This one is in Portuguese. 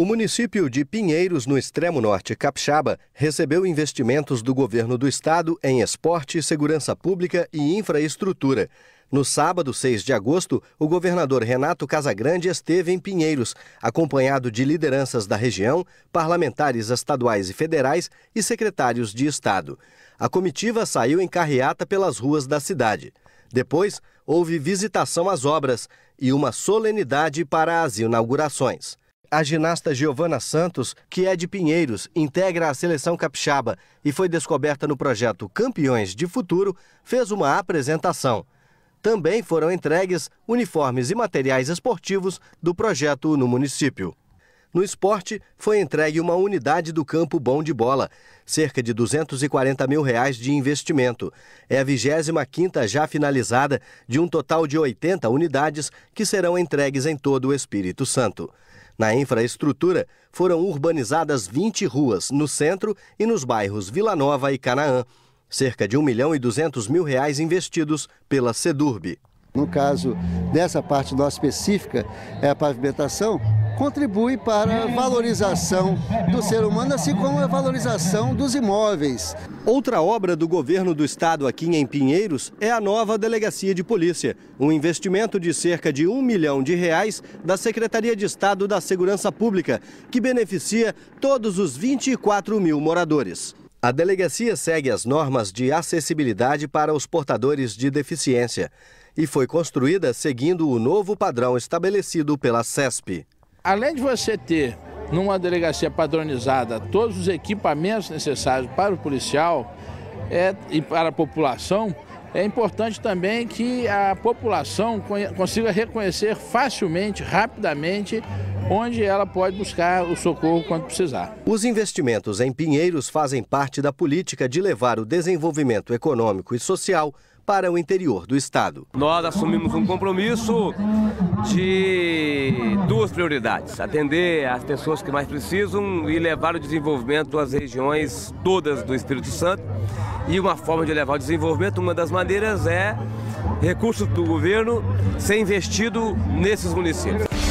O município de Pinheiros, no extremo norte capixaba, recebeu investimentos do governo do estado em esporte, segurança pública e infraestrutura. No sábado, 6 de agosto, o governador Renato Casagrande esteve em Pinheiros, acompanhado de lideranças da região, parlamentares estaduais e federais e secretários de Estado. A comitiva saiu em carreata pelas ruas da cidade. Depois, houve visitação às obras e uma solenidade para as inaugurações. A ginasta Giovana Santos, que é de Pinheiros, integra a seleção capixaba e foi descoberta no projeto Campeões de Futuro, fez uma apresentação. Também foram entregues uniformes e materiais esportivos do projeto no município. No esporte, foi entregue uma unidade do campo bom de bola, cerca de 240 mil reais de investimento. É a 25ª já finalizada de um total de 80 unidades que serão entregues em todo o Espírito Santo. Na infraestrutura, foram urbanizadas 20 ruas no centro e nos bairros Vila Nova e Canaã. Cerca de 1 milhão e 200 mil reais investidos pela Cedurbe. No caso dessa parte nossa específica, é a pavimentação, contribui para a valorização do ser humano, assim como a valorização dos imóveis. Outra obra do governo do estado aqui em Pinheiros é a nova delegacia de polícia, um investimento de cerca de um milhão de reais da Secretaria de Estado da Segurança Pública, que beneficia todos os 24 mil moradores. A delegacia segue as normas de acessibilidade para os portadores de deficiência e foi construída seguindo o novo padrão estabelecido pela CESP. Além de você ter numa delegacia padronizada todos os equipamentos necessários para o policial é, e para a população, é importante também que a população consiga reconhecer facilmente, rapidamente, onde ela pode buscar o socorro quando precisar. Os investimentos em Pinheiros fazem parte da política de levar o desenvolvimento econômico e social para o interior do estado. Nós assumimos um compromisso de duas prioridades: atender as pessoas que mais precisam e levar o desenvolvimento às regiões todas do Espírito Santo. E uma forma de levar o desenvolvimento, uma das maneiras é recursos do governo ser investido nesses municípios.